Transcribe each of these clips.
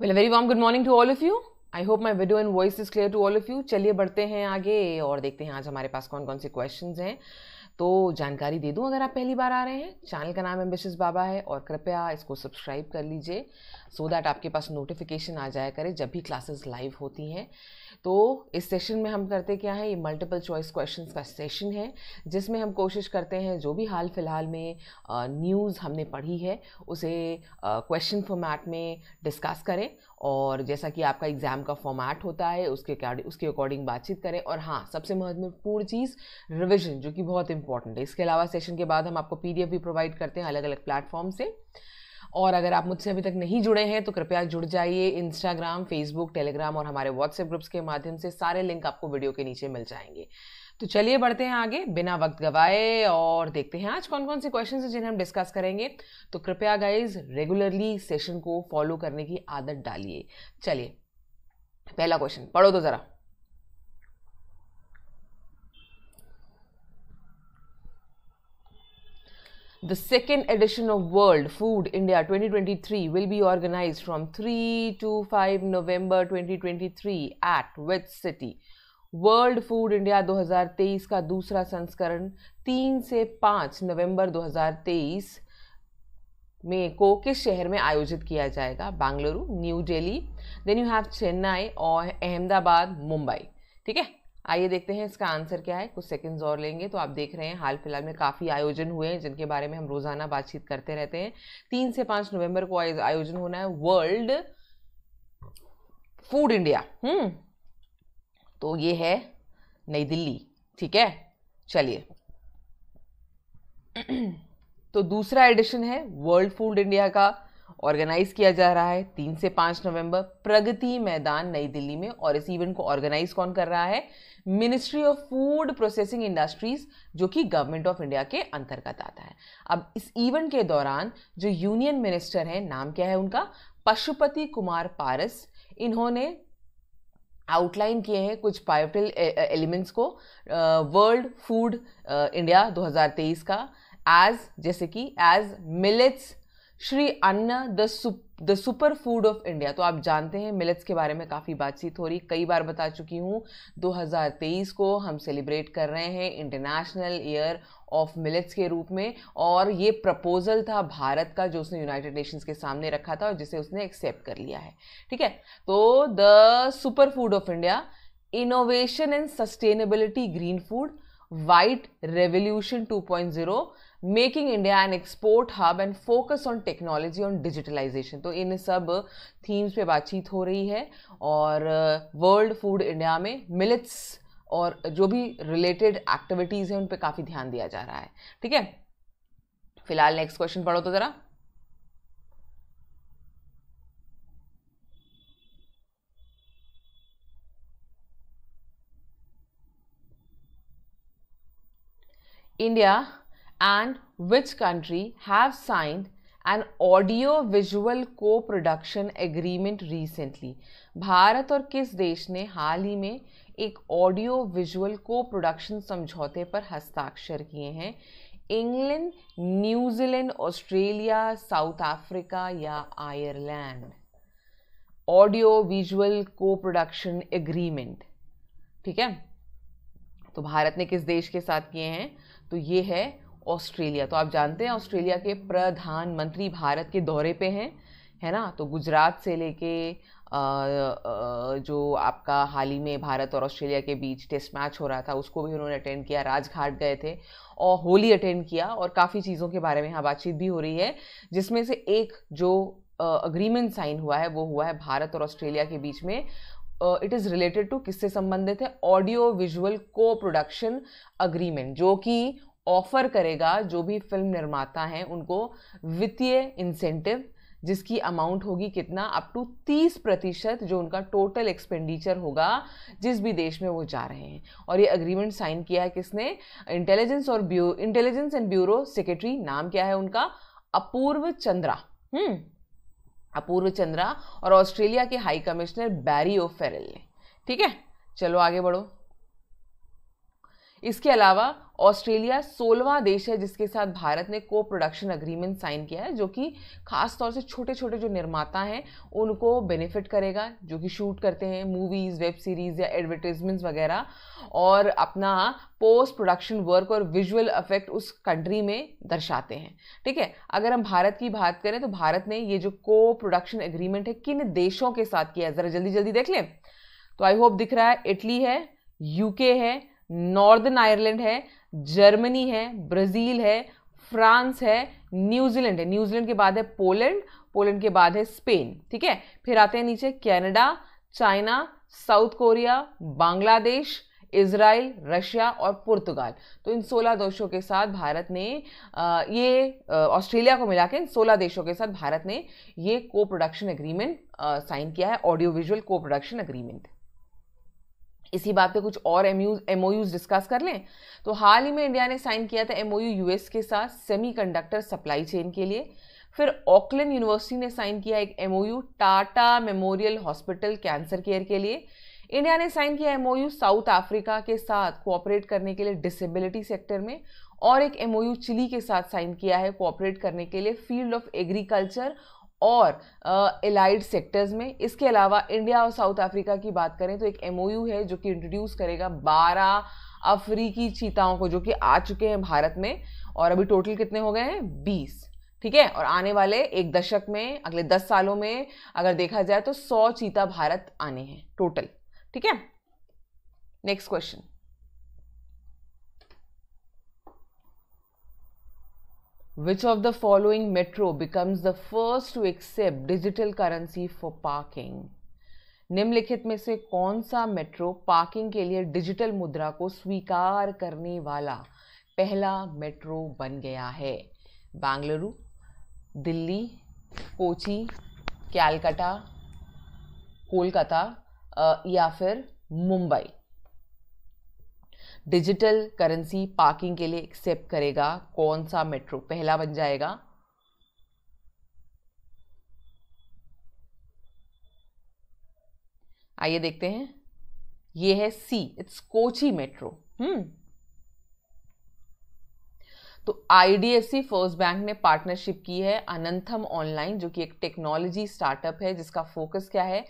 Well very warm good morning to all of you I hope my video and voice is clear to all of you चलिए बढ़ते हैं आगे और देखते हैं आज हमारे पास कौन कौन से क्वेश्चन हैं तो जानकारी दे दूँ अगर आप पहली बार आ रहे हैं चैनल का नाम एम्बिशियस बाबा है और कृपया इसको सब्सक्राइब कर लीजिए सो so दैट आपके पास नोटिफिकेशन आ जाया करे जब भी क्लासेस लाइव होती हैं तो इस सेशन में हम करते क्या है ये मल्टीपल चॉइस क्वेश्चन का सेशन है जिसमें हम कोशिश करते हैं जो भी हाल फिलहाल में न्यूज़ हमने पढ़ी है उसे क्वेश्चन फॉर्मेट में डिस्कस करें और जैसा कि आपका एग्ज़ाम का फॉर्मेट होता है उसके उसके अकॉर्डिंग बातचीत करें और हाँ सबसे महत्वपूर्ण चीज़ रिविजन जो कि बहुत इंपॉर्टेंट है इसके अलावा सेशन के बाद हम आपको पी भी प्रोवाइड करते हैं अलग अलग प्लेटफॉर्म से और अगर आप मुझसे अभी तक नहीं जुड़े हैं तो कृपया जुड़ जाइए इंस्टाग्राम फेसबुक टेलीग्राम और हमारे व्हाट्सएप ग्रुप्स के माध्यम से सारे लिंक आपको वीडियो के नीचे मिल जाएंगे तो चलिए बढ़ते हैं आगे बिना वक्त गवाए और देखते हैं आज कौन कौन से क्वेश्चन हैं जिन्हें हम डिस्कस करेंगे तो कृपया गाइज रेगुलरली सेशन को फॉलो करने की आदत डालिए चलिए पहला क्वेश्चन पढ़ो तो ज़रा The second edition of World Food India 2023 will be organized from 3 to 5 November 2023 at With City. World food India 2023 का दूसरा संस्करण 3 से 5 नवंबर 2023 में को किस शहर में आयोजित किया जाएगा Bengaluru New Delhi then you have Chennai और अहमदाबाद मुंबई ठीक है आइए देखते हैं इसका आंसर क्या है कुछ सेकंड्स और लेंगे तो आप देख रहे हैं हाल फिलहाल में काफ़ी आयोजन हुए हैं जिनके बारे में हम रोज़ाना बातचीत करते रहते हैं तीन से पाँच नवंबर को आयोजन होना है वर्ल्ड फूड इंडिया हम्म तो ये है नई दिल्ली ठीक है चलिए तो दूसरा एडिशन है वर्ल्ड फूड इंडिया का ऑर्गेनाइज किया जा रहा है तीन से पाँच नवंबर प्रगति मैदान नई दिल्ली में और इस इवेंट को ऑर्गेनाइज कौन कर रहा है ministry of food processing industries जो कि गवर्नमेंट ऑफ इंडिया के अंतर्गत आता है अब इस इवेंट के दौरान जो यूनियन मिनिस्टर है नाम क्या है उनका पशुपति कुमार पारस इन्होंने आउटलाइन किए हैं कुछ पायोटल एलिमेंट्स को वर्ल्ड फूड इंडिया 2023 का एज जैसे कि as millets Shri Anna the सुप the super food of India तो आप जानते हैं मिलेट्स के बारे में काफ़ी बातचीत हो रही कई बार बता चुकी हूँ 2023 को हम सेलिब्रेट कर रहे हैं इंटरनेशनल ईयर ऑफ मिलेट्स के रूप में और ये प्रपोजल था भारत का जो उसने यूनाइटेड नेशंस के सामने रखा था और जिसे उसने एक्सेप्ट कर लिया है ठीक है तो the super food of India innovation and sustainability green food white revolution 2.0 making India an export hub and focus on technology on digitalisation तो इन सब थीम्स पे बातचीत हो रही है और वर्ल्ड फूड इंडिया में मिलिट्स और जो भी रिलेटेड एक्टिविटीज़ हैं उन पर काफ़ी ध्यान दिया जा रहा है ठीक है फिलहाल नेक्स्ट क्वेश्चन पढ़ो तो ज़रा India and which country have signed an audio visual co production agreement recently भारत और किस देश ने हाल ही में एक ऑडियो विजुअल को प्रोडक्शन समझौते पर हस्ताक्षर किए हैं England New Zealand Australia South Africa या Ireland audio visual co production agreement ठीक है तो भारत ने किस देश के साथ किए हैं तो ये है ऑस्ट्रेलिया तो आप जानते हैं ऑस्ट्रेलिया के प्रधानमंत्री भारत के दौरे पे हैं है ना तो गुजरात से लेके जो आपका हाल ही में भारत और ऑस्ट्रेलिया के बीच टेस्ट मैच हो रहा था उसको भी उन्होंने अटेंड किया राजघाट गए थे और होली अटेंड किया और काफ़ी चीज़ों के बारे में यहाँ बातचीत भी हो रही है जिसमें से एक जो अग्रीमेंट साइन हुआ है वो हुआ है भारत और ऑस्ट्रेलिया के बीच में इट इज़ रिलेटेड टू किससे संबंधित है audio visual co production agreement जो कि ऑफर करेगा जो भी फिल्म निर्माता हैं उनको वित्तीय इंसेंटिव जिसकी अमाउंट होगी कितना अप टू तीस प्रतिशत जो उनका टोटल एक्सपेंडिचर होगा जिस भी देश में वो जा रहे हैं और ये अग्रीमेंट साइन किया है किसने इंटेलिजेंस और ब्यू इंटेलिजेंस एंड ब्यूरो सेक्रेटरी नाम क्या है उनका अपूर्व चंद्रा हम्म अपूर्व चंद्रा और ऑस्ट्रेलिया के high commissioner Barry O'Farrell ने ठीक है चलो आगे बढ़ो इसके अलावा ऑस्ट्रेलिया सोलवा देश है जिसके साथ भारत ने को प्रोडक्शन अग्रीमेंट साइन किया है जो कि खास तौर से छोटे छोटे जो निर्माता हैं उनको बेनिफिट करेगा जो कि शूट करते हैं मूवीज़ वेब सीरीज़ या एडवर्टीजमेंट्स वगैरह और अपना पोस्ट प्रोडक्शन वर्क और विजुअल अफेक्ट उस कंट्री में दर्शाते हैं ठीक है अगर हम भारत की बात करें तो भारत ने ये जो को प्रोडक्शन एग्रीमेंट है किन देशों के साथ किया है ज़रा जल्दी जल्दी देख लें तो आई होप दिख रहा है इटली है यूके है नॉर्दर्न आयरलैंड है जर्मनी है ब्राज़ील है फ्रांस है न्यूजीलैंड है न्यूजीलैंड के बाद है पोलैंड पोलैंड के बाद है स्पेन ठीक है फिर आते हैं नीचे Canada China South Korea Bangladesh Israel Russia और पुर्तगाल तो इन 16 देशों के साथ भारत ने ये ऑस्ट्रेलिया को मिला के इन 16 देशों के साथ भारत ने ये को प्रोडक्शन एग्रीमेंट साइन किया है audio visual co production agreement इसी बात पे कुछ और एम यूज डिस्कस कर लें तो हाल ही में इंडिया ने साइन किया था एम यूएस के साथ सेमीकंडक्टर सप्लाई चेन के लिए फिर ऑकलैंड यूनिवर्सिटी ने साइन किया एक एम Tata memorial hospital cancer care के लिए इंडिया ने साइन किया यू साउथ अफ्रीका के साथ कोऑपरेट करने के लिए डिसेबिलिटी सेक्टर में और एक यू चिली के साथ साइन किया है कोऑपरेट करने के लिए फील्ड ऑफ एग्रीकल्चर और एलाइड सेक्टर्स में इसके अलावा इंडिया और साउथ अफ्रीका की बात करें तो एक एम है जो कि इंट्रोड्यूस करेगा बारह अफ्रीकी चीताओं को जो कि आ चुके हैं भारत में और अभी टोटल कितने हो गए हैं बीस ठीक है और आने वाले एक दशक में अगले दस सालों में अगर देखा जाए तो सौ चीता भारत आने हैं टोटल ठीक है next question Which of the following metro becomes the first to accept digital currency for parking? निम्नलिखित में से कौन सा मेट्रो पार्किंग के लिए डिजिटल मुद्रा को स्वीकार करने वाला पहला मेट्रो बन गया है बेंगलुरु दिल्ली कोची कैलकाटा कोलकाता या फिर मुंबई डिजिटल करेंसी पार्किंग के लिए एक्सेप्ट करेगा कौन सा मेट्रो पहला बन जाएगा आइए देखते हैं ये है see it's Kochi metro hmm तो आईडीएफसी फर्स्ट बैंक ने पार्टनरशिप की है अनंथम ऑनलाइन जो कि एक टेक्नोलॉजी स्टार्टअप है जिसका फोकस क्या है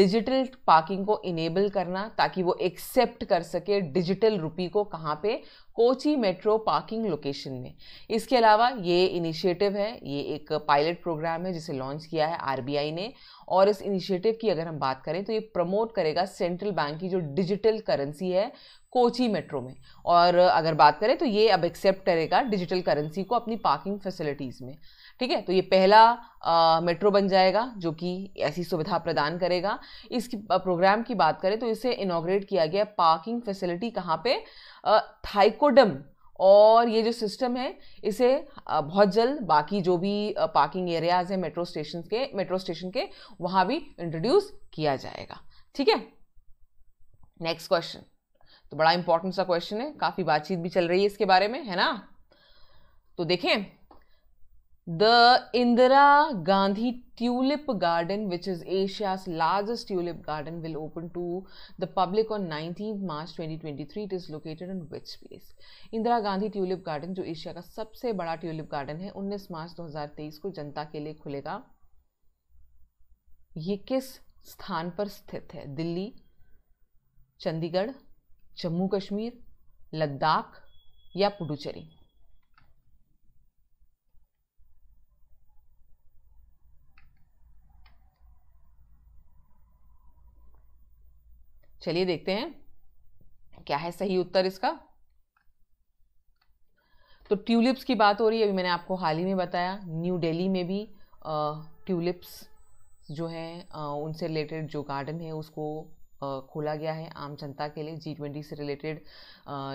डिजिटल पार्किंग को इनेबल करना ताकि वो एक्सेप्ट कर सके डिजिटल रुपी को कहाँ पे कोची मेट्रो पार्किंग लोकेशन में इसके अलावा ये इनिशिएटिव है ये एक पायलट प्रोग्राम है जिसे लॉन्च किया है आर ने और इस इनिशिएटिव की अगर हम बात करें तो ये प्रमोट करेगा सेंट्रल बैंक की जो डिजिटल करेंसी है कोची मेट्रो में और अगर बात करें तो ये अब एक्सेप्ट करेगा डिजिटल करेंसी को अपनी पार्किंग फैसिलिटीज़ में ठीक है तो ये पहला आ, मेट्रो बन जाएगा जो कि ऐसी सुविधा प्रदान करेगा इस प्रोग्राम की बात करें तो इसे इनाग्रेट किया गया पार्किंग फैसिलिटी कहाँ पे थाइकोडम और ये जो सिस्टम है इसे बहुत जल्द बाकी जो भी पार्किंग एरियाज हैं मेट्रो स्टेशन के मेट्रो स्टेशन के वहाँ भी इंट्रोड्यूस किया जाएगा ठीक है नेक्स्ट क्वेश्चन तो बड़ा इंपॉर्टेंट सा क्वेश्चन है काफ़ी बातचीत भी चल रही है इसके बारे में है ना तो देखें the Indira Gandhi tulip garden which is Asia's largest tulip garden will open to the public on nineteen March twenty twenty three it is located in which place Indira Gandhi tulip garden जो एशिया का सबसे बड़ा ट्यूलिप गार्डन है उन्नीस मार्च दो हजार तेईस को जनता के लिए खुलेगा ये किस स्थान पर स्थित है दिल्ली चंडीगढ़ जम्मू कश्मीर लद्दाख या पुडुचेरी चलिए देखते हैं क्या है सही उत्तर इसका तो ट्यूलिप्स की बात हो रही है अभी मैंने आपको हाल ही में बताया न्यू दिल्ली में भी ट्यूलिप्स जो है उनसे रिलेटेड जो गार्डन है उसको खोला गया है आम जनता के लिए जी ट्वेंटी से रिलेटेड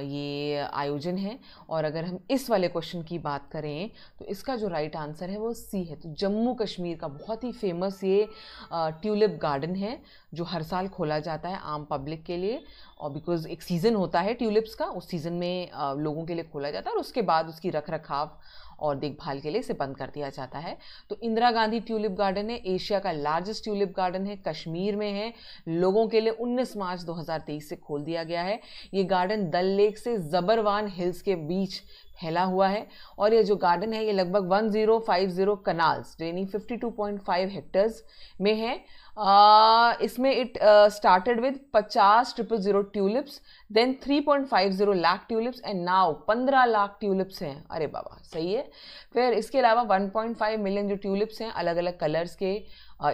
ये आयोजन है और अगर हम इस वाले क्वेश्चन की बात करें तो इसका जो राइट आंसर है वो सी है तो जम्मू कश्मीर का बहुत ही फेमस ये ट्यूलिप गार्डन है जो हर साल खोला जाता है आम पब्लिक के लिए और बिकॉज एक सीज़न होता है ट्यूलिप्स का उस सीज़न में लोगों के लिए खोला जाता है और उसके बाद उसकी रख रखाव और देखभाल के लिए इसे बंद कर दिया जाता है तो इंदिरा गांधी ट्यूलिप गार्डन है एशिया का लार्जेस्ट ट्यूलिप गार्डन है कश्मीर में है लोगों के लिए 19 मार्च 2023 से खोल दिया गया है ये गार्डन दल लेक से जबरवान हिल्स के बीच फैला हुआ है और ये जो गार्डन है ये लगभग 1050 कनाल्स यानी 52.5 हेक्टर्स में है इसमें it started with 50 triple zero tulips then 3.50 lakh tulips and now 15 lakh tulips हैं अरे बाबा सही है फिर इसके अलावा 1.5 मिलियन जो ट्यूलिप्स हैं अलग अलग कलर्स के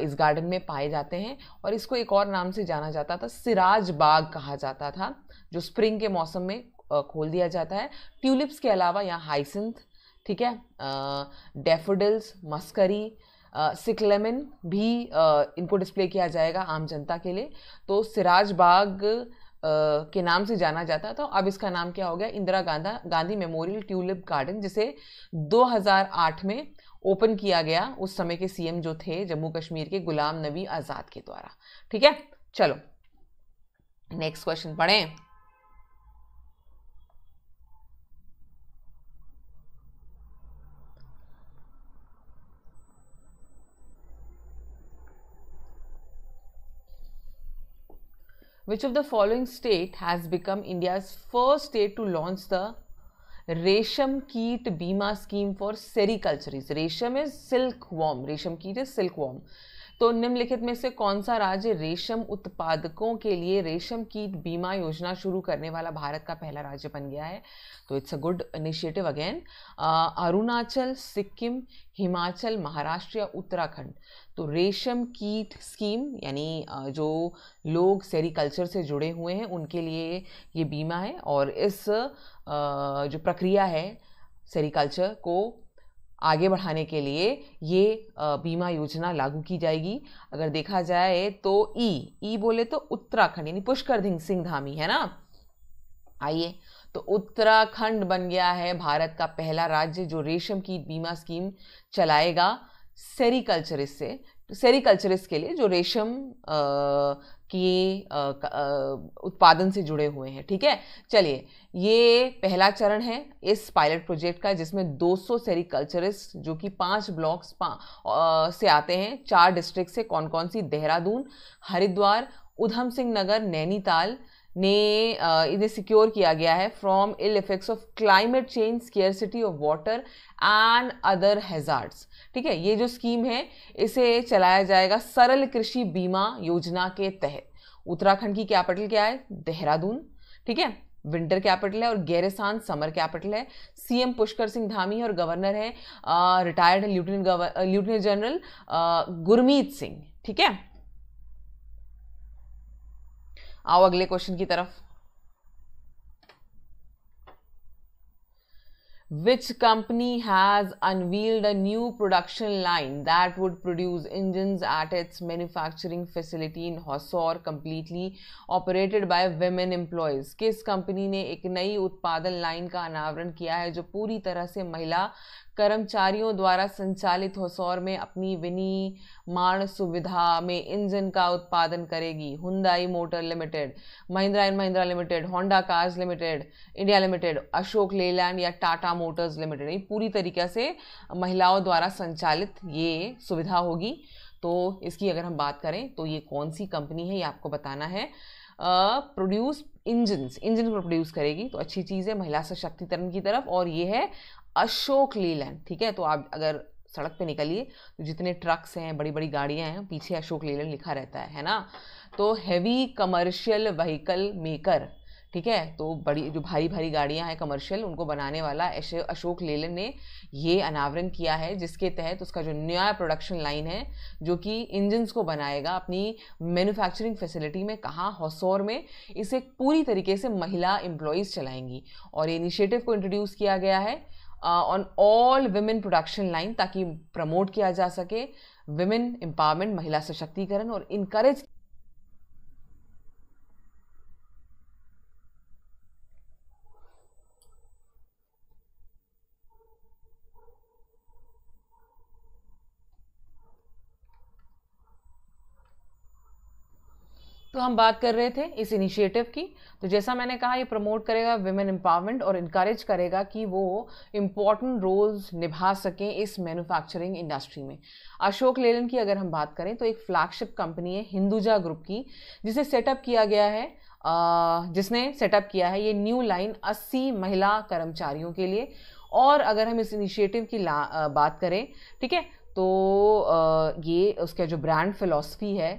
इस गार्डन में पाए जाते हैं और इसको एक और नाम से जाना जाता था सिराज बाग कहा जाता था जो स्प्रिंग के मौसम में खोल दिया जाता है ट्यूलिप्स के अलावा यहाँ हाइसिंथ ठीक है डेफोडिल्स मस्करी सिकलेमिन भी इनको डिस्प्ले किया जाएगा आम जनता के लिए तो सिराज बाग के नाम से जाना जाता था अब इसका नाम क्या हो गया इंदिरा गांधा गांधी मेमोरियल ट्यूलिप गार्डन जिसे 2008 में ओपन किया गया उस समय के सीएम जो थे जम्मू कश्मीर के गुलाम नबी आज़ाद के द्वारा ठीक है चलो नेक्स्ट क्वेश्चन पढ़ें Which of the following state has become India's first state to launch the Resham Keet Bima scheme for sericulturists? Resham is silkworm. Resham Keet is silkworm. तो निम्नलिखित में से कौन सा राज्य रेशम उत्पादकों के लिए रेशम कीट बीमा योजना शुरू करने वाला भारत का पहला राज्य बन गया है तो it's a good initiative again Arunachal Sikkim Himachal Maharashtra या उत्तराखंड तो रेशम कीट स्कीम यानी जो लोग सेरिकल्चर से जुड़े हुए हैं उनके लिए ये बीमा है और इस जो प्रक्रिया है सेरिकल्चर को आगे बढ़ाने के लिए ये बीमा योजना लागू की जाएगी अगर देखा जाए तो ई ई बोले तो उत्तराखंड यानी पुष्कर सिंह धामी है ना आइए तो उत्तराखंड बन गया है भारत का पहला राज्य जो रेशम की बीमा स्कीम चलाएगा सेरिकल्चर इससे सेरिकल्चरिस्ट के लिए जो रेशम की उत्पादन से जुड़े हुए हैं ठीक है चलिए ये पहला चरण है इस पायलट प्रोजेक्ट का जिसमें 200 सेरिकल्चरिस्ट जो कि पांच ब्लॉक्स पा, से आते हैं चार डिस्ट्रिक्ट से कौन कौन सी देहरादून हरिद्वार उधम सिंह नगर नैनीताल ने इन्हें सिक्योर किया गया है from ill effects of climate change scarcity of water and other hazards ठीक है ये जो स्कीम है इसे चलाया जाएगा सरल कृषि बीमा योजना के तहत उत्तराखंड की कैपिटल क्या है देहरादून ठीक है विंटर कैपिटल है और गैरसान समर कैपिटल है सीएम पुष्कर सिंह धामी और गवर्नर है retired lieutenant governor lieutenant general Gurmeet Singh ठीक है आओ अगले क्वेश्चन की तरफ which company has unveiled a new production line that would produce engines at its manufacturing facility in Hosur completely operated by women employees किस company ने एक नई उत्पादन लाइन का अनावरण किया है जो पूरी तरह से महिला कर्मचारियों द्वारा संचालित होसौर में अपनी विनिर्माण सुविधा में इंजन का उत्पादन करेगी Hyundai motor limited Mahindra and Mahindra limited Honda cars limited India limited Ashok Leyland या टाटा मोटर्स लिमिटेड ये पूरी तरीके से महिलाओं द्वारा संचालित ये सुविधा होगी तो इसकी अगर हम बात करें तो ये कौन सी कंपनी है ये आपको बताना है प्रोड्यूस इंजन्स इंजन प्रोड्यूस करेगी तो अच्छी चीज़ है महिला सशक्तिकरण की तरफ और ये है अशोक लीलैंड ठीक है तो आप अगर सड़क पे निकलिए तो जितने ट्रक्स हैं बड़ी बड़ी गाड़ियां हैं पीछे अशोक लीलैंड लिखा रहता है है ना तो हैवी कमर्शियल व्हीकल मेकर ठीक है तो बड़ी जो भारी भारी गाड़ियां हैं कमर्शियल उनको बनाने वाला अशोक लेलन ने ये अनावरण किया है जिसके तहत उसका जो नया प्रोडक्शन लाइन है जो कि इंजन्स को बनाएगा अपनी मैन्युफैक्चरिंग फैसिलिटी में कहाँ हसौर में इसे पूरी तरीके से महिला एम्प्लॉयज़ चलाएंगी और इनिशिएटिव को इंट्रोड्यूस किया गया है an all women production line ताकि प्रमोट किया जा सके विमेन एम्पावरमेंट महिला सशक्तिकरण और इनकरेज तो हम बात कर रहे थे इस इनिशिएटिव की तो जैसा मैंने कहा ये प्रमोट करेगा वेमेन एम्पावरमेंट और इनक्रेज करेगा कि वो इम्पॉर्टेंट रोल्स निभा सकें इस मैन्युफैक्चरिंग इंडस्ट्री में अशोक लेलन की अगर हम बात करें तो एक फ्लैगशिप कंपनी है हिंदुजा ग्रुप की जिसे सेटअप किया गया है जिसने सेटअप किया है ये न्यू लाइन 80 महिला कर्मचारियों के लिए और अगर हम इस इनिशिएटिव की बात करें ठीक है तो ये उसका जो ब्रांड फिलॉसफी है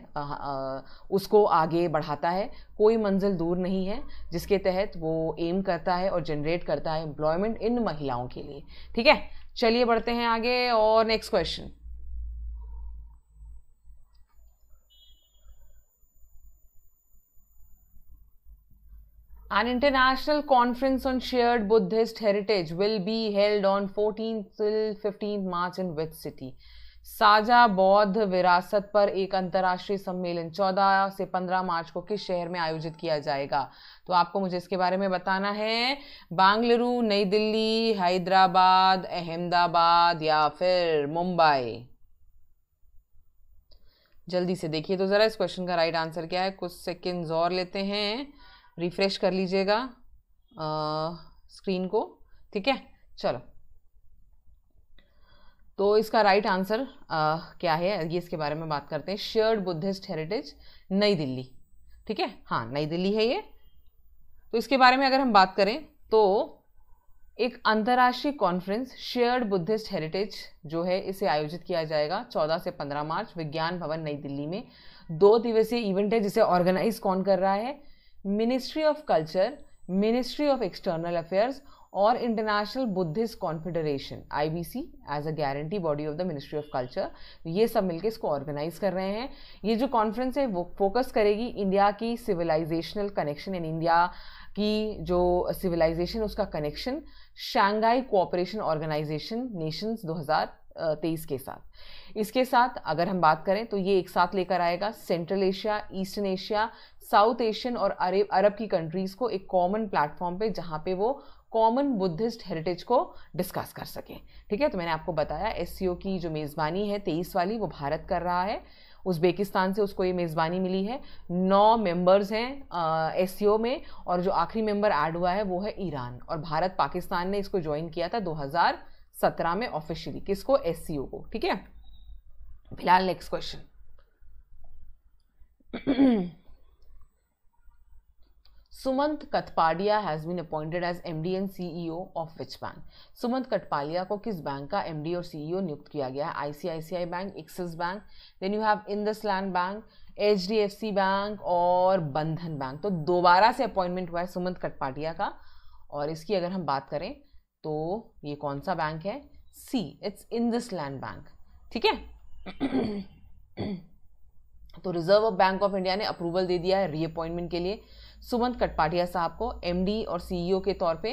उसको आगे बढ़ाता है कोई मंजिल दूर नहीं है जिसके तहत वो एम करता है और जनरेट करता है एम्प्लॉयमेंट इन महिलाओं के लिए ठीक है चलिए बढ़ते हैं आगे और next question An international conference on shared Buddhist heritage will be held on 14th till 15th March in Wit City. साझा बौद्ध विरासत पर एक अंतर्राष्ट्रीय सम्मेलन 14 से 15 मार्च को किस शहर में आयोजित किया जाएगा तो आपको मुझे इसके बारे में बताना है बेंगलुरु नई दिल्ली हैदराबाद अहमदाबाद या फिर मुंबई जल्दी से देखिए तो ज़रा इस क्वेश्चन का राइट आंसर क्या है कुछ सेकंड्स और लेते हैं रिफ्रेश कर लीजिएगा स्क्रीन को ठीक है चलो तो इसका राइट आंसर क्या है ये इसके बारे में बात करते हैं शेयर्ड बुद्धिस्ट हेरिटेज नई दिल्ली ठीक है हाँ नई दिल्ली है ये तो इसके बारे में अगर हम बात करें तो एक अंतर्राष्ट्रीय कॉन्फ्रेंस शेयर्ड बुद्धिस्ट हेरिटेज जो है इसे आयोजित किया जाएगा 14 से 15 मार्च विज्ञान भवन नई दिल्ली में दो दिवसीय इवेंट है जिसे ऑर्गेनाइज कौन कर रहा है ministry of culture ministry of external affairs और international Buddhist confederation I B C as a grantee body of the ministry of culture ये सब मिलकर इसको ऑर्गेनाइज कर रहे हैं ये जो कॉन्फ्रेंस है वो फोकस करेगी इंडिया की सिविलाइजेशनल कनेक्शन एंड इंडिया की जो सिविलाइजेशन उसका connection Shanghai cooperation organisation nations तेईस के साथ इसके साथ अगर हम बात करें तो ये एक साथ लेकर आएगा central Asia eastern Asia south Asian और अरेब अरब की कंट्रीज़ को एक कॉमन प्लेटफॉर्म पे जहाँ पे वो कॉमन बुद्धिस्ट हेरिटेज को डिस्कस कर सकें ठीक है तो मैंने आपको बताया एस की जो मेज़बानी है तेईस वाली वो भारत कर रहा है उज़्बेकिस्तान से उसको ये मेज़बानी मिली है नौ मेंबर्स हैं एस में और जो आखिरी मेंबर ऐड हुआ है वो है ईरान और भारत पाकिस्तान ने इसको ज्वाइन किया था सत्रह में ऑफिशियली किसको एस को ठीक है फिलहाल next question Sumant Kathpalia has been appointed as MD and CEO of which bank Sumant Kathpalia को किस बैंक का एमडी और सीईओ e नियुक्त किया गया है ICICI bank Axis bank then you have IndusInd bank H D F C bank और बंधन बैंक तो दोबारा से अपॉइंटमेंट हुआ है सुमंत कटपाटिया का और इसकी अगर हम बात करें तो ये कौन सा बैंक है see it's IndusInd bank ठीक है तो रिजर्व बैंक ऑफ इंडिया ने अप्रूवल दे दिया है रीअपॉइंटमेंट के लिए सुमंत कटपाटिया साहब को एमडी और सीईओ e के तौर पे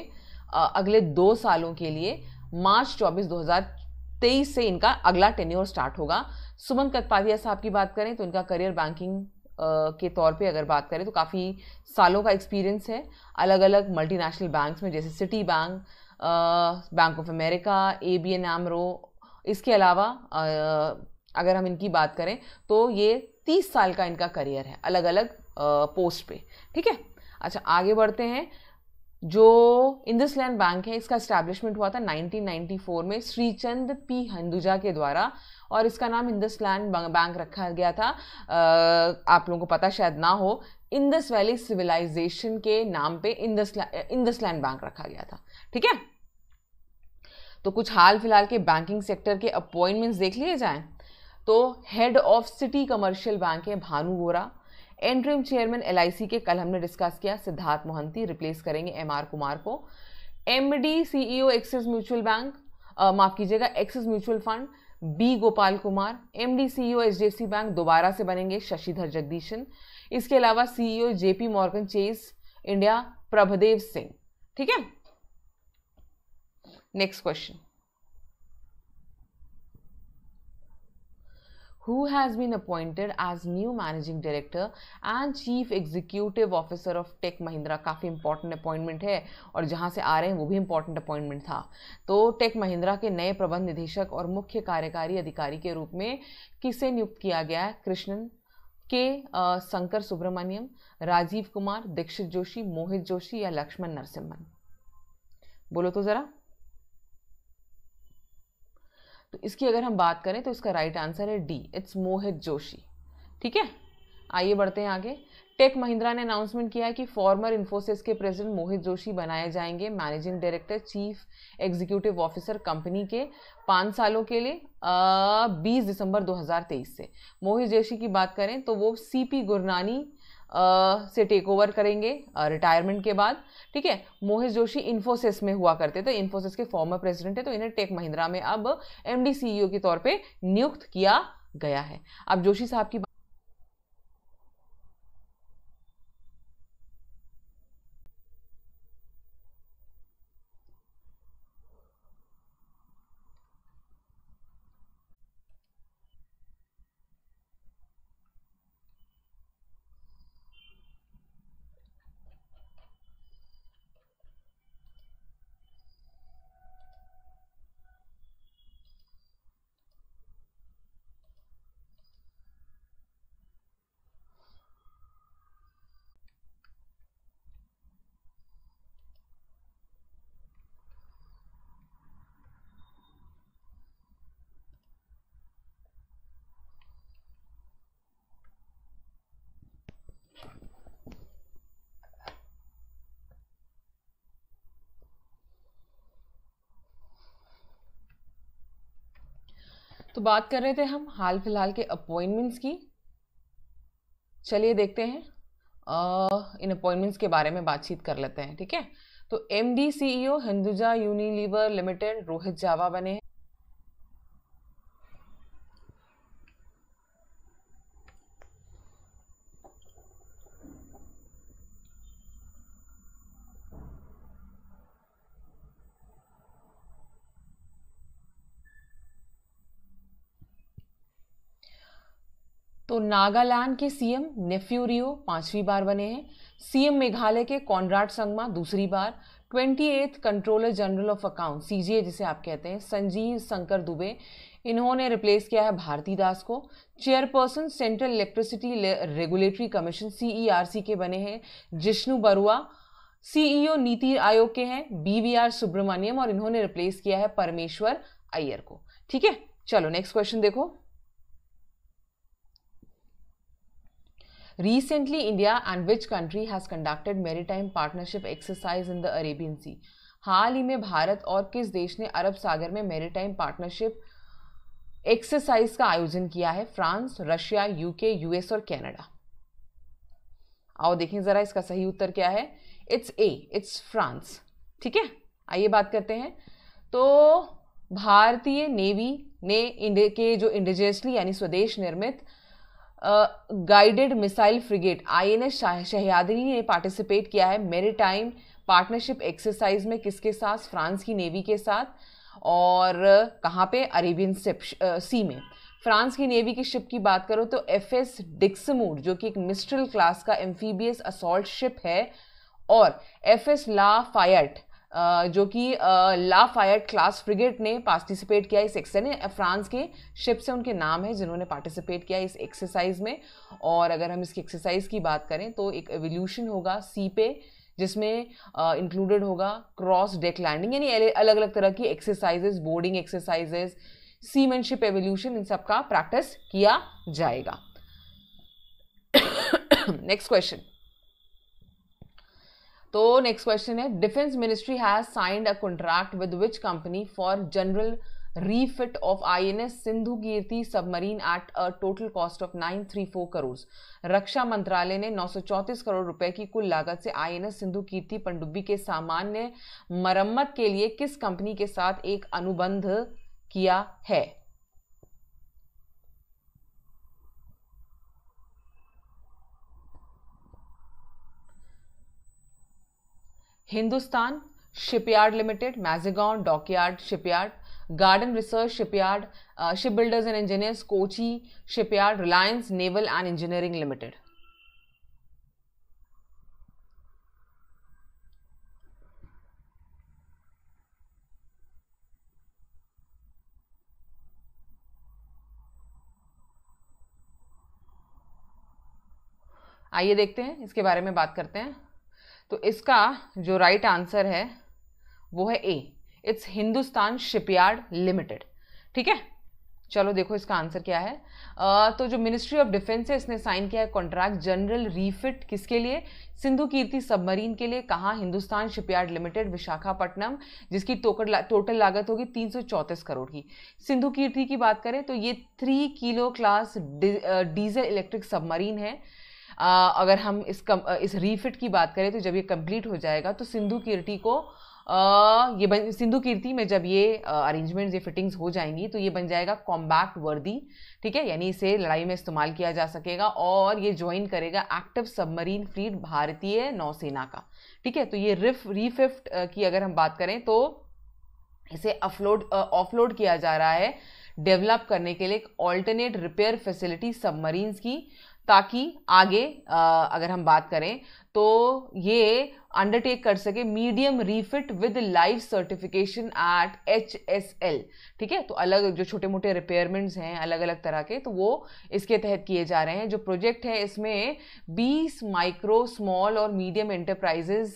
अगले दो सालों के लिए मार्च 24 2023 से इनका अगला टेन्योर स्टार्ट होगा सुमन कटपाटिया साहब की बात करें तो इनका करियर बैंकिंग के तौर पे अगर बात करें तो काफ़ी सालों का एक्सपीरियंस है अलग अलग मल्टीनेशनल बैंक्स में जैसे Citi bank bank of America A B N Amro इसके अलावा अगर हम इनकी बात करें तो ये तीस साल का इनका करियर है अलग अलग पोस्ट पे ठीक है अच्छा आगे बढ़ते हैं जो इंदस लैंड बैंक है इसका इस्टेब्लिशमेंट हुआ था 1994 में श्रीचंद पी हंदुजा के द्वारा और इसका नाम इंदस लैंड बैंक रखा गया था आप लोगों को पता शायद ना हो इंदस वैली सिविलाइजेशन के नाम पे इंदस इंदस लैंड बैंक रखा गया था ठीक है तो कुछ हाल फिलहाल के बैंकिंग सेक्टर के अपॉइंटमेंट्स देख लिए जाएं तो head of Citi commercial bank है भानु वोरा एंट्रीम चेयरमैन एल के कल हमने डिस्कस किया सिद्धार्थ मोहंती रिप्लेस करेंगे एम आर कुमार को M D C E O Axis mutual bank माफ कीजिएगा Axis mutual fund B Gopal Kumar M D C E O H D F C bank दोबारा से बनेंगे शशिधर जगदीशन इसके अलावा CEO JP Morgan Chase India Prabhdev Singh ठीक है next question who has been appointed as new managing director and chief executive officer of Tech Mahindra काफ़ी important appointment है और जहाँ से आ रहे हैं वो भी important appointment था तो Tech Mahindra के नए प्रबंध निदेशक और मुख्य कार्यकारी अधिकारी के रूप में किसे नियुक्त किया गया है कृष्णन के शंकर सुब्रमण्यम राजीव कुमार दीक्षित जोशी मोहित जोशी या लक्ष्मण नरसिम्हन बोलो तो ज़रा तो इसकी अगर हम बात करें तो इसका राइट आंसर है डी इट्स मोहित जोशी ठीक है आइए बढ़ते हैं आगे टेक महिंद्रा ने अनाउंसमेंट किया है कि फॉर्मर इन्फोसिस के प्रेसिडेंट मोहित जोशी बनाए जाएंगे managing director chief executive officer company के पाँच सालों के लिए बीस दिसंबर 2023 से मोहित जोशी की बात करें तो वो सीपी गुरनानी से टेक ओवर करेंगे रिटायरमेंट के बाद ठीक है मोहित जोशी इन्फोसिस में हुआ करते थे इन्फोसिस के फॉर्मर प्रेसिडेंट है तो इन्हें टेक महिंद्रा में अब एम डी e के तौर पर नियुक्त किया गया है अब जोशी साहब की बात तो बात कर रहे थे हम हाल फिलहाल के अपॉइंटमेंट्स की चलिए देखते हैं आ, इन अपॉइंटमेंट्स के बारे में बातचीत कर लेते हैं ठीक है तो M D C E O Hinduja Unilever limited Rohit Jawa बने हैं तो नागालैंड के सीएम नेफ्यूरियो पांचवी बार बने हैं सीएम मेघालय के कॉन्राड संगमा दूसरी बार twenty eighth controller general of account CGA जिसे आप कहते हैं संजीव शंकर दुबे इन्होंने रिप्लेस किया है भारती दास को chairperson central electricity regulatory commission CERC के बने हैं जिष्णु बरुआ सीईओ e नीति आयोग के हैं बीवीआर सुब्रमण्यम और इन्होंने रिप्लेस किया है परमेश्वर अय्यर को ठीक है चलो नेक्स्ट क्वेश्चन देखो Recently, India and which country has conducted maritime partnership exercise in the Arabian Sea? हाल ही में भारत और किस देश ने अरब सागर में मेरीटाइम पार्टनरशिप एक्सरसाइज का आयोजन किया है फ्रांस रशिया यूके यूएस और कनाडा आओ देखें जरा इसका सही उत्तर क्या है इट्स ए इट्स फ्रांस ठीक है आइए बात करते हैं तो भारतीय नेवी ने इंडे के जो इंडिजिनसली यानी स्वदेश निर्मित guided missile frigate I N S ने पार्टिसिपेट किया है मेरी टाइम पार्टनरशिप एक्सरसाइज में किसके साथ फ्रांस की नेवी के साथ और कहाँ पे अरेबियन सी में फ्रांस की नेवी की शिप की बात करो तो एफ एस डिक्समूड जो कि एक मिस्ट्रल क्लास का एम्फीबियस असॉल्ट शिप है और एफ एस ला फायट जो कि ला फायर क्लास फ्रिगेट ने पार्टिसिपेट किया इस एक्सरसाइज फ्रांस के शिप से उनके नाम है जिन्होंने पार्टिसिपेट किया इस एक्सरसाइज में और अगर हम इसकी एक्सरसाइज की बात करें तो एक एवोल्यूशन होगा सी पे जिसमें इंक्लूडेड होगा क्रॉस डेक लैंडिंग यानी अलग अलग तरह की exercises boarding exercises seamanship evolution इन सब का प्रैक्टिस किया जाएगा नेक्स्ट क्वेश्चन तो नेक्स्ट क्वेश्चन है defence ministry has signed a contract with which company for general refit of INS Sindhu Kirti submarine at a total cost of 934 crore रक्षा मंत्रालय ने 934 करोड़ रुपए की कुल लागत से आईएनएस सिंधु कीर्ति पनडुब्बी के सामान्य मरम्मत के लिए किस कंपनी के साथ एक अनुबंध किया है Hindustan shipyard limited Mazagon dockyard shipyard garden research shipyard ship builders and engineers Kochi shipyard Reliance naval and engineering limited आइए देखते हैं इसके बारे में बात करते हैं तो इसका जो राइट right आंसर है वो है A it's Hindustan shipyard limited ठीक है चलो देखो इसका आंसर क्या है आ, तो जो मिनिस्ट्री ऑफ डिफेंस है इसने साइन किया है कॉन्ट्रैक्ट जनरल रीफिट किसके लिए सिंधु कीर्ति सबमरीन के लिए कहा हिंदुस्तान शिपयार्ड लिमिटेड विशाखापट्टनम जिसकी टोटल ला, टोटल लागत होगी तीन करोड़ की सिंधु कीर्ति की बात करें तो ये three kilo class diesel electric submarine है अगर हम इस कम, इस रीफिट की बात करें तो जब ये कंप्लीट हो जाएगा तो सिंधु कीर्ति को ये बन सिंधु कीर्ति में जब ये अरेंजमेंट्स ये फिटिंग्स हो जाएंगी तो ये बन जाएगा कॉम्बैक्ट वर्दी ठीक है यानी इसे लड़ाई में इस्तेमाल किया जा सकेगा और ये ज्वाइन करेगा एक्टिव सबमरीन फ्लीट भारतीय नौसेना का ठीक है तो ये रिफ रीफिफ्ट की अगर हम बात करें तो इसे अफलोड ऑफलोड किया जा रहा है डेवलप करने के लिए एक ऑल्टरनेट रिपेयर फैसिलिटी सबमरीन्स की ताकि आगे आ, अगर हम बात करें तो ये अंडरटेक कर सके medium refit with life certification at H S L ठीक है तो अलग जो छोटे मोटे रिपेयरमेंट्स हैं अलग अलग तरह के तो वो इसके तहत किए जा रहे हैं जो प्रोजेक्ट है इसमें 20 माइक्रो स्मॉल और मीडियम एंटरप्राइजेज़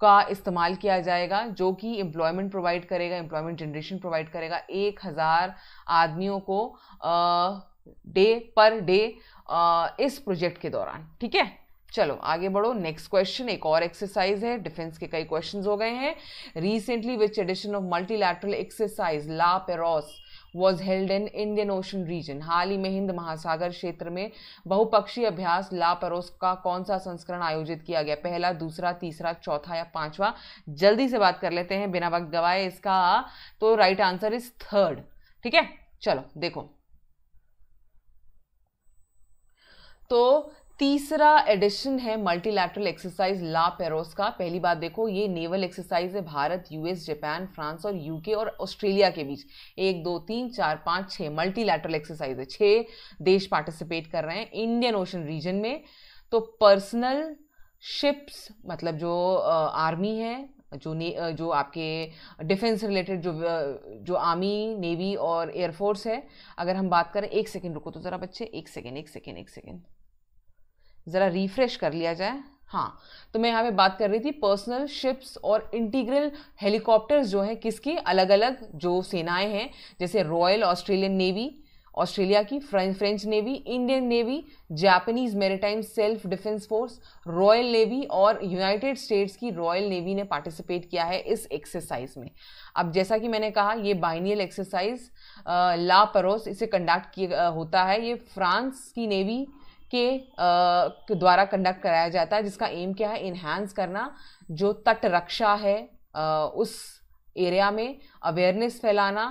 का इस्तेमाल किया जाएगा जो कि एम्प्लॉयमेंट प्रोवाइड करेगा एम्प्लॉयमेंट जनरेशन प्रोवाइड करेगा एक हज़ार आदमियों को डे पर डे इस प्रोजेक्ट के दौरान ठीक है चलो आगे बढ़ो नेक्स्ट क्वेश्चन एक और एक्सरसाइज है डिफेंस के कई क्वेश्चन हो गए हैं recently which edition of multilateral exercise La Perouse was held in Indian ocean region हाल ही में हिंद महासागर क्षेत्र में बहुपक्षीय अभ्यास ला पेरोस का कौन सा संस्करण आयोजित किया गया पहला दूसरा तीसरा चौथा या पांचवा जल्दी से बात कर लेते हैं बिना वक्त गवाए इसका तो राइट आंसर इज थर्ड ठीक है चलो देखो तो तीसरा एडिशन है मल्टीलैटरल एक्सरसाइज ला पेरोस का पहली बात देखो ये नेवल एक्सरसाइज है भारत यूएस जापान फ्रांस और यूके और ऑस्ट्रेलिया के बीच एक दो तीन चार पाँच छः मल्टीलैटरल एक्सरसाइज है छः देश पार्टिसिपेट कर रहे हैं इंडियन ओशन रीजन में तो पर्सनल शिप्स मतलब जो आर्मी है जो ने जो आपके डिफेंस रिलेटेड जो जो आर्मी नेवी और एयरफोर्स है अगर हम बात करें एक सेकेंड रुको तो ज़रा बच्चे एक सेकेंड एक सेकेंड एक सेकेंड જરા રીફ્રેશ કર લિયા જાય હા તો મેં યહા પે વાત કર રહી થી પર્સનલ શિપ્સ ઓર ઇન્ટિગ્રલ હેલિકોપ્ટર્સ જો હે કિસકી અલગ અલગ જો સેનાએ હે જૈસે રોયલ ઓસ્ટ્રેલિયન નેવી ઓસ્ટ્રેલિયા કી French Navy Indian Navy Japanese Maritime Self Defence forces Royal Navy ઓર યુનાઇટેડ સ્ટેટ્સ કી રોયલ નેવી ને પાર્ટિસિપેટ કિયા હે ઇસ એક્સરસાઇઝ મે અબ જેસા કી મેને કહા યે બાયનિયલ એક્સરસાઇઝ લાપરોસ ઇસે કન્ડક્ટ કિયા હોતા હે યે ફ્રાન્સ કી નેવી के द्वारा कंडक्ट कराया जाता है जिसका एम क्या है इन्हांस करना जो तट रक्षा है उस एरिया में अवेयरनेस फैलाना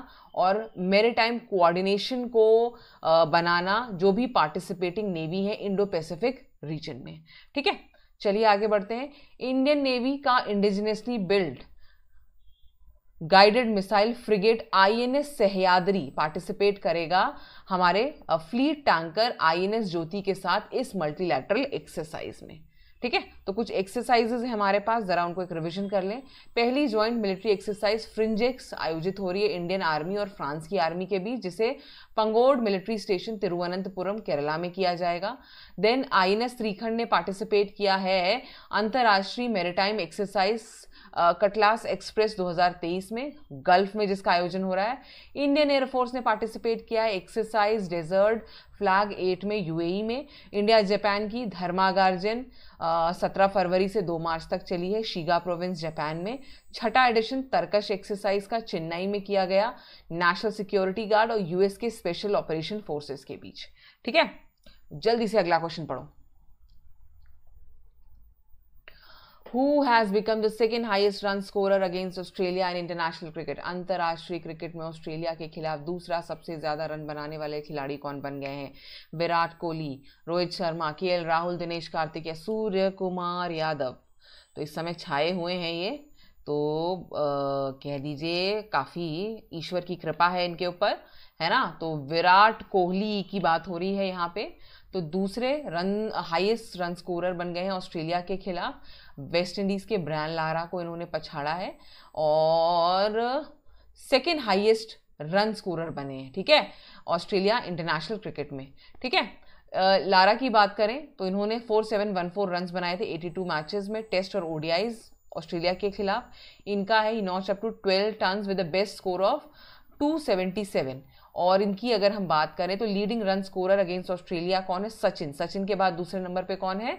और मेरे टाइम कोऑर्डिनेशन को बनाना जो भी पार्टिसिपेटिंग नेवी है इंडो पैसिफिक रीजन में ठीक है चलिए आगे बढ़ते हैं इंडियन नेवी का indigenously built guided missile frigate INS Sahyadri participate करेगा हमारे फ्लीट टैंकर आईएनएस ज्योति के साथ इस मल्टीलैटरल एक्सरसाइज में ठीक है तो कुछ एक्सरसाइजेज हैं हमारे पास ज़रा उनको एक रिविजन कर लें पहली ज्वाइंट मिलिट्री एक्सरसाइज फ्रिंजेक्स आयोजित हो रही है इंडियन आर्मी और फ्रांस की आर्मी के बीच जिसे पंगोड मिलिट्री स्टेशन तिरुवनंतपुरम केरला में किया जाएगा then I N S Trikhand ने पार्टिसिपेट किया है अंतर्राष्ट्रीय मेरीटाइम एक्सरसाइज कटलास एक्सप्रेस 2023 में गल्फ में जिसका आयोजन हो रहा है इंडियन एयरफोर्स ने पार्टिसिपेट किया है एक्सरसाइज डेजर्ट फ्लैग एट में यूएई में इंडिया जापान की धर्मागार्जन सत्रह फरवरी से दो मार्च तक चली है शीगा प्रोविंस जापान में छठा एडिशन तर्कश एक्सरसाइज का चेन्नई में किया गया नेशनल सिक्योरिटी गार्ड और यूएस के स्पेशल ऑपरेशन फोर्सेस के बीच ठीक है जल्दी से अगला क्वेश्चन पढ़ो who has become the second highest run scorer against Australia in international cricket? अंतर्राष्ट्रीय क्रिकेट में ऑस्ट्रेलिया के खिलाफ दूसरा सबसे ज़्यादा रन बनाने वाले खिलाड़ी कौन बन गए हैं विराट कोहली रोहित शर्मा के एल राहुल दिनेश कार्तिक या सूर्य कुमार यादव तो इस समय छाए हुए हैं ये तो आ, कह दीजिए काफ़ी ईश्वर की कृपा है इनके ऊपर है ना तो विराट कोहली की बात हो रही है यहाँ पे तो दूसरे रन हाईएस्ट रन स्कोरर बन गए हैं ऑस्ट्रेलिया के खिलाफ वेस्ट इंडीज़ के ब्रैन लारा को इन्होंने पछाड़ा है और सेकेंड हाईएस्ट रन स्कोरर बने हैं ठीक है ऑस्ट्रेलिया इंटरनेशनल क्रिकेट में ठीक है लारा की बात करें तो इन्होंने four seven one four run बनाए थे एटी टू मैचेज में टेस्ट और ओडियाइज ऑस्ट्रेलिया के खिलाफ इनका है ही notch up to twelve turn with the best score of 277 और इनकी अगर हम बात करें तो leading run scorer against Australia कौन है सचिन सचिन के बाद दूसरे नंबर पे कौन है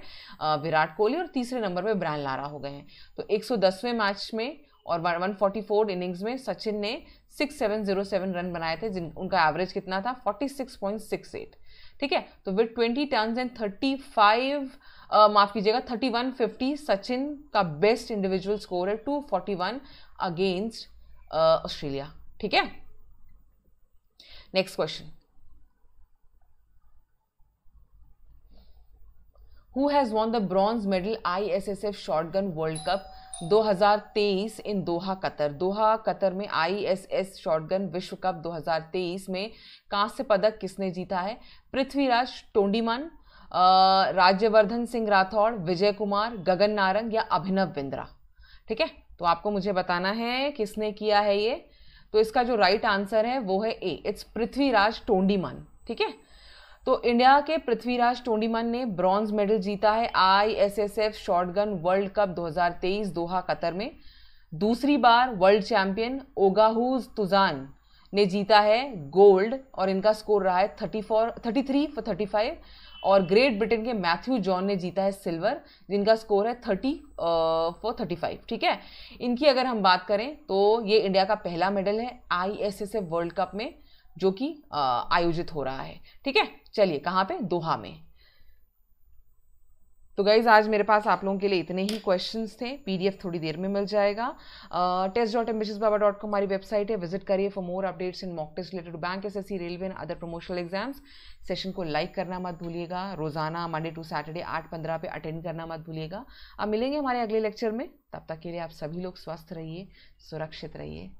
विराट कोहली और तीसरे नंबर पे ब्रायन लारा हो गए हैं तो 110वें मैच में और 144 इनिंग्स में सचिन ने 6707 रन बनाए थे जिन उनका एवरेज कितना था 46.68 ठीक है तो विद 20 टर्न्स एंड 35 माफ कीजिएगा 3150 सचिन का बेस्ट इंडिविजुअल स्कोर है 241 अगेंस्ट ऑस्ट्रेलिया ठीक है next question who has won the bronze medal I S S F short world cup 2023 in Doha Qatar Doha Qatar में आईएसएस शॉटगन विश्व कप 2023 में कांस्य पदक किसने जीता है पृथ्वीराज टोंडीमन राज्यवर्धन सिंह राठौड़ विजय कुमार गगन नारंग या अभिनव बिंद्रा ठीक है तो आपको मुझे बताना है किसने किया है ये तो इसका जो राइट right आंसर है वो है ए इट्स पृथ्वीराज टोंडीमन ठीक है तो इंडिया के पृथ्वीराज टोंडीमन ने ब्रॉन्ज मेडल जीता है I S S F shotgun world cup 2023 Doha Qatar में दूसरी बार वर्ल्ड चैंपियन ओगाहूज तुजान ने जीता है गोल्ड और इनका स्कोर रहा है thirty four thirty three four thirty five और ग्रेट ब्रिटेन के मैथ्यू जॉन ने जीता है सिल्वर जिनका स्कोर है थर्टी फोर थर्टी फाइव ठीक है इनकी अगर हम बात करें तो ये इंडिया का पहला मेडल है I S S world cup में जो कि आयोजित हो रहा है ठीक है चलिए कहाँ पे दोहा में तो गाइज़ आज मेरे पास आप लोगों के लिए इतने ही क्वेश्चंस थे पीडीएफ थोड़ी देर में मिल जाएगा test dot ambitious baba dot com हमारी वेबसाइट है विजिट करिए for more updates in mock test related bank S railway and other promotional exams session को लाइक करना मत भूलिएगा रोज़ाना मंडे टू सैटरडे आठ पंद्रह पे अटेंड करना मत भूलिएगा अब मिलेंगे हमारे अगले लेक्चर में तब तक के लिए आप सभी लोग स्वस्थ रहिए सुरक्षित रहिए